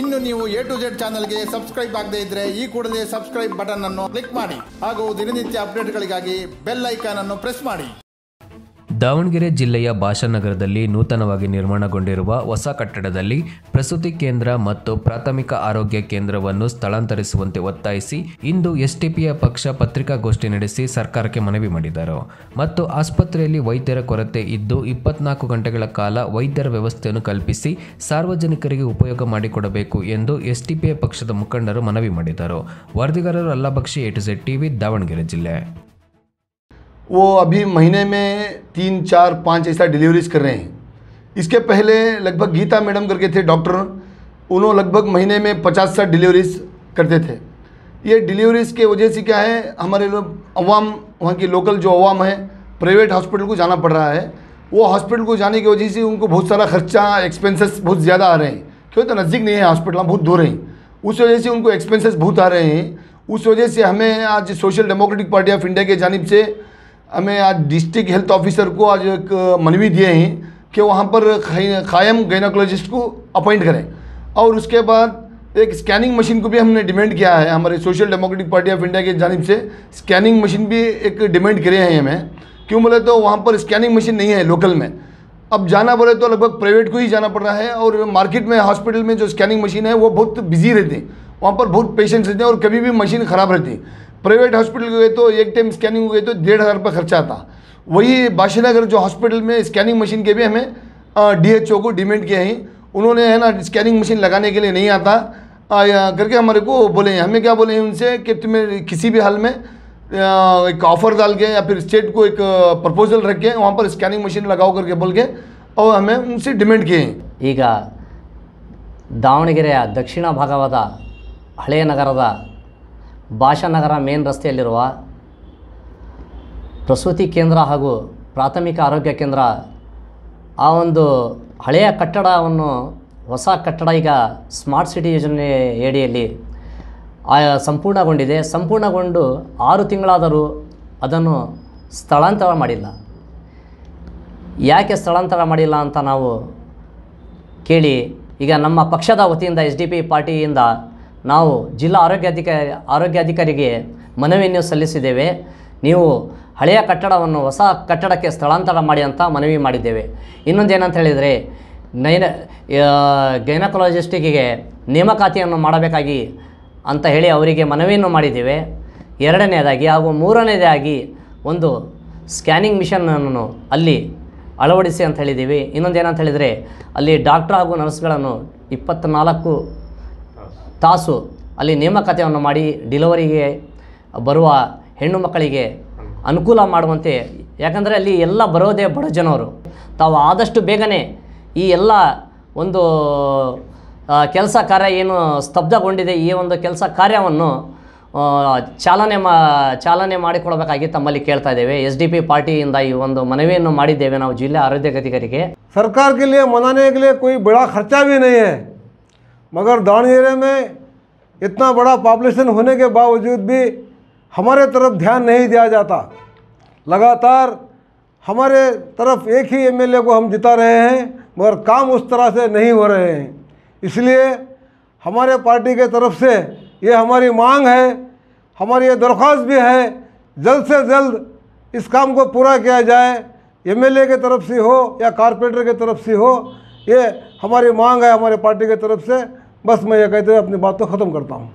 ಇನ್ನು ನೀವು A to Z ಚಾನಲ್ಗೆ ಸಬ್ಸ್ಕ್ರೈಬ್ ಆಗದೇ ಇದ್ರೆ ಈ ಕೂಡಲೇ ಸಬ್ಸ್ಕ್ರೈಬ್ ಬಟನ್ ಅನ್ನು ಕ್ಲಿಕ್ ಮಾಡಿ ಹಾಗೂ ದಿನನಿತ್ಯ ಅಪ್ಡೇಟ್ಗಳಿಗಾಗಿ ಬೆಲ್ ಐಕಾನ್ ಅನ್ನು ಪ್ರೆಸ್ ಮಾಡಿ ದಾವಣಗೆರೆ ಜಿಲ್ಲೆಯ ಭಾಷಾನಗರದಲ್ಲಿ ನೂತನವಾಗಿ ನಿರ್ಮಾಣಗೊಂಡಿರುವ ಹೊಸ ಕಟ್ಟಡದಲ್ಲಿ ಪ್ರಸೂತಿ ಕೇಂದ್ರ ಮತ್ತು ಪ್ರಾಥಮಿಕ ಆರೋಗ್ಯ ಕೇಂದ್ರವನ್ನು ಸ್ಥಳಾಂತರಿಸುವಂತೆ ಒತ್ತಾಯಿಸಿ ಇಂದು ಎಸ್ಟಿಪಿಯ ಪಕ್ಷ ಪತ್ರಿಕಾಗೋಷ್ಠಿ ನಡೆಸಿ ಸರ್ಕಾರಕ್ಕೆ ಮನವಿ ಮಾಡಿದರು ಮತ್ತು ಆಸ್ಪತ್ರೆಯಲ್ಲಿ ವೈದ್ಯರ ಕೊರತೆ ಇದ್ದು ಇಪ್ಪತ್ನಾಲ್ಕು ಗಂಟೆಗಳ ಕಾಲ ವೈದ್ಯರ ವ್ಯವಸ್ಥೆಯನ್ನು ಕಲ್ಪಿಸಿ ಸಾರ್ವಜನಿಕರಿಗೆ ಉಪಯೋಗ ಮಾಡಿಕೊಡಬೇಕು ಎಂದು ಎಸ್ಟಿಪಿಯ ಪಕ್ಷದ ಮುಖಂಡರು ಮನವಿ ಮಾಡಿದರು ವರದಿಗಾರರು ಅಲ್ಲಭಕ್ಷಿ ಎಟು ಟಿವಿ ದಾವಣಗೆರೆ ಜಿಲ್ಲೆ वो अभी महीने में तीन चार पाँच ऐसा डिलीवरीज कर रहे हैं इसके पहले लगभग गीता मैडम करके थे डॉक्टर उन्होंने लगभग महीने में पचास साठ डिलीवरीज करते थे ये डिलीवरीज के वजह से क्या है हमारे लोग अवाम वहाँ की लोकल जो अवाम है प्राइवेट हॉस्पिटल को जाना पड़ रहा है वो हॉस्पिटल को जाने की वजह से उनको बहुत सारा खर्चा एक्सपेंसेस बहुत ज़्यादा आ रहे हैं क्यों तो नज़दीक नहीं है हॉस्पिटल बहुत दूर हैं उस वजह से उनको एक्सपेंसेस बहुत आ रहे हैं उस वजह से हमें आज Social Democratic Party of India के जानब से हमें आज डिस्ट्रिक्ट हेल्थ ऑफिसर को आज एक मनवी दिए हैं कि वहाँ पर कायम गाइनोकोलॉजिस्ट को अपॉइंट करें और उसके बाद एक स्कैनिंग मशीन को भी हमने डिमांड किया है हमारे Social Democratic Party of India की जानब से स्कैनिंग मशीन भी एक डिमांड करे हैं हमें क्यों बोले तो वहाँ पर स्कैनिंग मशीन नहीं है लोकल में अब जाना बोले तो लगभग प्राइवेट को ही जाना पड़ रहा है और मार्केट में हॉस्पिटल में जो स्कैनिंग मशीन है वो बहुत बिजी रहती है वहाँ पर बहुत पेशेंट्स रहते हैं और कभी भी मशीन ख़राब रहती है प्राइवेट हॉस्पिटल गए तो एक टाइम स्कैनिंग गए तो डेढ़ हज़ार रुपये खर्चा आता वही बाशीनगर जो हॉस्पिटल में स्कैनिंग मशीन के भी हमें डीएचओ को डिमेंड किया है उन्होंने है ना स्कैनिंग मशीन लगाने के लिए नहीं आता आ, करके हमारे को बोले हमें क्या बोले उनसे कि तुम्हें किसी भी हाल में एक ऑफ़र डाल के या फिर स्टेट को एक प्रपोजल रख के वहाँ पर स्कैनिंग मशीन लगाओ करके बोल के और हमें उनसे डिमेंड किए ಈಗ ದಾವಣಗೆರೆಯ ದಕ್ಷಿಣ ಭಾಗವಾದ ಹಳೆಯ ನಗರದ ಭಾಷಾನಗರ ಮೇನ್ ರಸ್ತೆಯಲ್ಲಿರುವ ಪ್ರಸೂತಿ ಕೇಂದ್ರ ಹಾಗೂ ಪ್ರಾಥಮಿಕ ಆರೋಗ್ಯ ಕೇಂದ್ರ ಆ ಒಂದು ಹಳೆಯ ಕಟ್ಟಡವನ್ನು ಹೊಸ ಕಟ್ಟಡ ಈಗ ಸ್ಮಾರ್ಟ್ ಸಿಟಿ ಯೋಜನೆ ಸಂಪೂರ್ಣಗೊಂಡಿದೆ ಸಂಪೂರ್ಣಗೊಂಡು ಆರು ತಿಂಗಳಾದರೂ ಅದನ್ನು ಸ್ಥಳಾಂತರ ಮಾಡಿಲ್ಲ ಯಾಕೆ ಸ್ಥಳಾಂತರ ಮಾಡಿಲ್ಲ ಅಂತ ನಾವು ಕೇಳಿ ಈಗ ನಮ್ಮ ಪಕ್ಷದ ವತಿಯಿಂದ ಎಸ್ ಡಿ ಪಿ ಪಾರ್ಟಿಯಿಂದ ನಾವು ಜಿಲ್ಲಾ ಆರೋಗ್ಯಾಧಿಕಾರಿ ಆರೋಗ್ಯಾಧಿಕಾರಿಗೆ ಮನವಿಯನ್ನು ಸಲ್ಲಿಸಿದ್ದೇವೆ ನೀವು ಹಳೆಯ ಕಟ್ಟಡವನ್ನು ಹೊಸ ಕಟ್ಟಡಕ್ಕೆ ಸ್ಥಳಾಂತರ ಮಾಡಿ ಅಂತ ಮನವಿ ಮಾಡಿದ್ದೇವೆ ಇನ್ನೊಂದೇನಂತ ಹೇಳಿದರೆ ನೈನ ಗೈನಕೊಲಜಿಸ್ಟಿಗೆ ನೇಮಕಾತಿಯನ್ನು ಮಾಡಬೇಕಾಗಿ ಅಂತ ಹೇಳಿ ಅವರಿಗೆ ಮನವಿಯನ್ನು ಮಾಡಿದ್ದೇವೆ ಎರಡನೇದಾಗಿ ಹಾಗೂ ಮೂರನೇದಾಗಿ ಒಂದು ಸ್ಕ್ಯಾನಿಂಗ್ ಮಿಷನನ್ನು ಅಲ್ಲಿ ಅಳವಡಿಸಿ ಅಂತ ಹೇಳಿದ್ದೀವಿ ಇನ್ನೊಂದೇನಂತ ಹೇಳಿದರೆ ಅಲ್ಲಿ ಡಾಕ್ಟ್ರ್ ಹಾಗೂ ನರ್ಸ್ಗಳನ್ನು ಇಪ್ಪತ್ತ್ನಾಲ್ಕು ತಾಸು ಅಲ್ಲಿ ನೇಮಕತೆಯನ್ನು ಮಾಡಿ ಡಿಲವರಿಗೆ ಬರುವ ಹೆಣ್ಣು ಮಕ್ಕಳಿಗೆ ಅನುಕೂಲ ಮಾಡುವಂತೆ ಯಾಕಂದರೆ ಅಲ್ಲಿ ಎಲ್ಲ ಬರೋದೇ ಬಡ ಜನರು ತಾವು ಆದಷ್ಟು ಬೇಗನೆ ಈ ಎಲ್ಲ ಒಂದು ಕೆಲಸ ಕಾರ್ಯ ಏನು ಸ್ತಬ್ಧಗೊಂಡಿದೆ ಈ ಒಂದು ಕೆಲಸ ಕಾರ್ಯವನ್ನು ಚಾಲನೆ ಮಾ ಚಾಲನೆ ಮಾಡಿಕೊಡಬೇಕಾಗಿ ತಮ್ಮಲ್ಲಿ ಕೇಳ್ತಾ ಇದ್ದೇವೆ ಎಸ್ ಡಿ ಪಿ ಪಾರ್ಟಿಯಿಂದ ಈ ಒಂದು ಮನವಿಯನ್ನು ಮಾಡಿದ್ದೇವೆ ನಾವು ಜಿಲ್ಲಾ ಆರೋಗ್ಯಾಧಿಕಾರಿಗೆ ಸರ್ಕಾರಕ್ಕೆ ಮನಾನೆಗೆ ಕೊಯ್ ಬಡ ಖರ್ಚಾವೇನೇ मगर दान में इतना बड़ा पॉपुलेशन होने के बावजूद भी हमारे तरफ ध्यान नहीं दिया जाता लगातार हमारे तरफ एक ही एमएलए को हम जिता रहे हैं मगर काम उस तरह से नहीं हो रहे हैं इसलिए हमारे पार्टी के तरफ से ये हमारी मांग है हमारी ये दरख्वास्त भी है जल्द से जल्द इस काम को पूरा किया जाए एमएलए के तरफ से हो या कारपोरेटर के तरफ से हो ये हमारी मांग है हमारे पार्टी की तरफ से बस मैं ये कहते हुए अपनी बात को ख़त्म करता हूँ